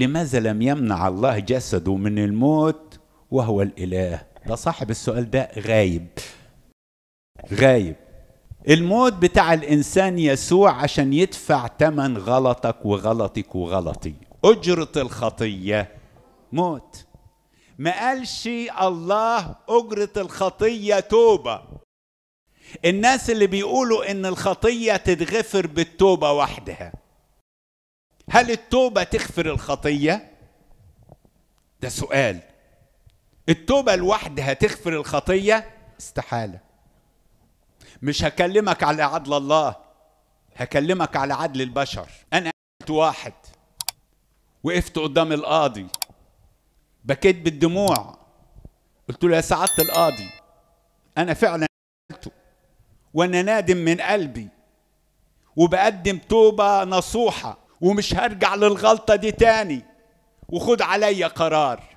لماذا لم يمنع الله جسده من الموت وهو الإله ده صاحب السؤال ده غايب غايب الموت بتاع الإنسان يسوع عشان يدفع ثمن غلطك وغلطك وغلطي أجرة الخطية موت ما قالش الله أجرة الخطية توبة الناس اللي بيقولوا إن الخطية تتغفر بالتوبة وحدها هل التوبة تغفر الخطية؟ ده سؤال التوبة لوحدها تغفر الخطية؟ استحالة مش هكلمك على عدل الله هكلمك على عدل البشر أنا قتلت واحد وقفت قدام القاضي بكيت بالدموع قلت له يا سعادة القاضي أنا فعلا قتلته وأنا نادم من قلبي وبقدم توبة نصوحة ومش هرجع للغلطة دي تاني وخد عليا قرار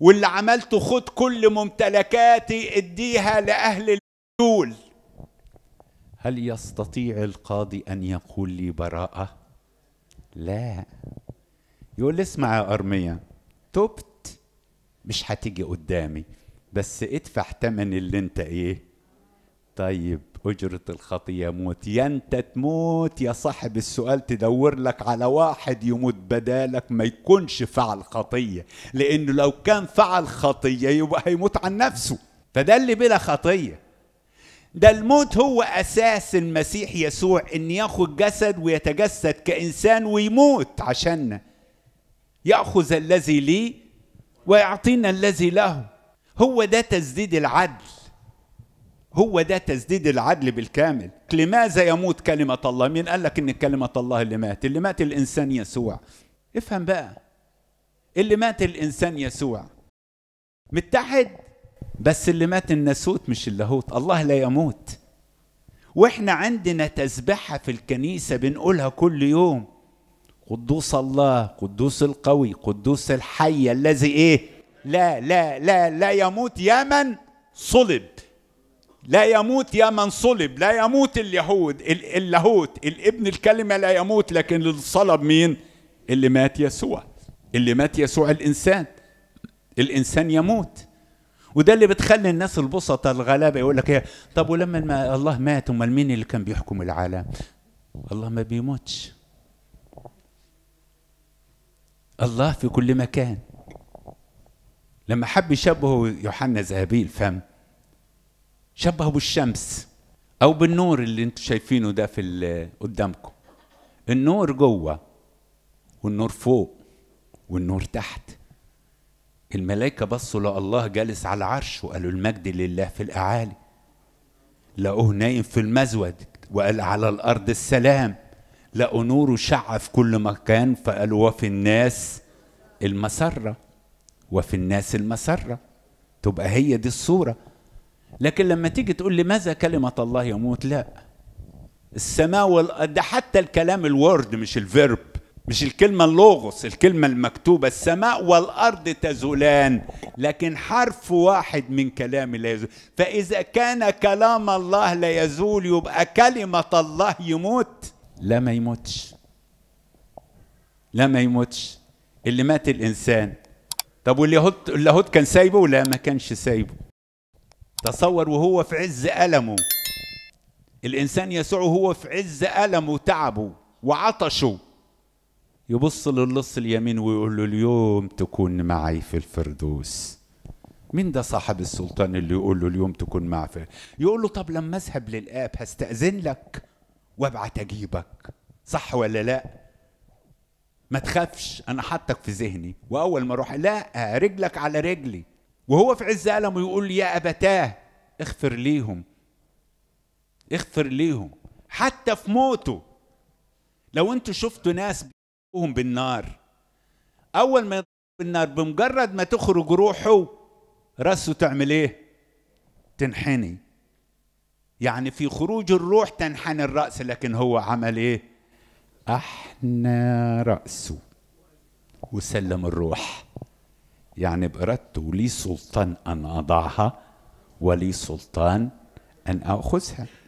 واللي عملته خد كل ممتلكاتي اديها لأهل البذول هل يستطيع القاضي أن يقول لي براءة؟ لا يقول لي اسمع يا أرمية تبت مش هتيجي قدامي بس ادفع تمن اللي انت ايه طيب أجرة الخطية موت يا أنت تموت يا صاحب السؤال تدور لك على واحد يموت بدالك ما يكونش فعل خطية لأنه لو كان فعل خطية يبقى هيموت عن نفسه فده اللي بلا خطية ده الموت هو أساس المسيح يسوع إن ياخد جسد ويتجسد كإنسان ويموت عشان يأخذ الذي لي ويعطينا الذي له هو ده تسديد العدل هو ده تسديد العدل بالكامل لماذا يموت كلمة الله مين قال لك ان كلمة الله اللي مات اللي مات الانسان يسوع افهم بقى اللي مات الانسان يسوع متحد بس اللي مات الناسوت مش اللاهوت الله لا يموت واحنا عندنا تسبحه في الكنيسه بنقولها كل يوم قدوس الله قدوس القوي قدوس الحي الذي ايه لا لا لا لا يموت يا من صلب لا يموت يا من صلب لا يموت اليهود اللاهوت الابن الكلمة لا يموت لكن الصلب مين اللي مات يسوع اللي مات يسوع الإنسان الإنسان يموت وده اللي بتخلي الناس البسطة الغلابة يقول لك إيه؟ طب ولما ما الله مات امال مين اللي كان بيحكم العالم الله ما بيموتش الله في كل مكان لما حب يشبهه يوحنا ذهبي الفم شبهه بالشمس او بالنور اللي انتم شايفينه ده في قدامكم النور جوه والنور فوق والنور تحت الملائكه بصوا الله جالس على العرش وقالوا المجد لله في الاعالي لقوه نايم في المزود وقال على الارض السلام لقوا نوره شع في كل مكان فقالوا وفي الناس المسره وفي الناس المسره تبقى هي دي الصوره لكن لما تيجي تقول لي ماذا كلمة الله يموت لا السماء وال... ده حتى الكلام الورد مش الفيرب مش الكلمة اللوغوس الكلمة المكتوبة السماء والأرض تزولان لكن حرف واحد من كلامي لا يزول فإذا كان كلام الله لا يزول يبقى كلمة الله يموت لا ما يموتش لا ما يموتش اللي مات الإنسان طب واليهود اليهود كان سايبه ولا ما كانش سايبه تصور وهو في عز ألمه الإنسان يسوع وهو في عز ألمه وتعبه وعطشه يبص للص اليمين ويقول له اليوم تكون معي في الفردوس مين ده صاحب السلطان اللي يقول له اليوم تكون معي في يقول له طب لما اذهب للآب هستأذن لك وابعت أجيبك صح ولا لأ ما تخافش أنا حاطك في ذهني وأول ما أروح لا رجلك على رجلي وهو في عز ألمه يقول يا أبتاه اغفر ليهم اغفر ليهم حتى في موته لو انتوا شفتوا ناس بيضربوهم بالنار اول ما بالنار بمجرد ما تخرج روحه راسه تعمل ايه تنحني يعني في خروج الروح تنحني الراس لكن هو عمل ايه احنى راسه وسلم الروح يعني بإرادته لي سلطان أن أضعها ولي سلطان أن أخذها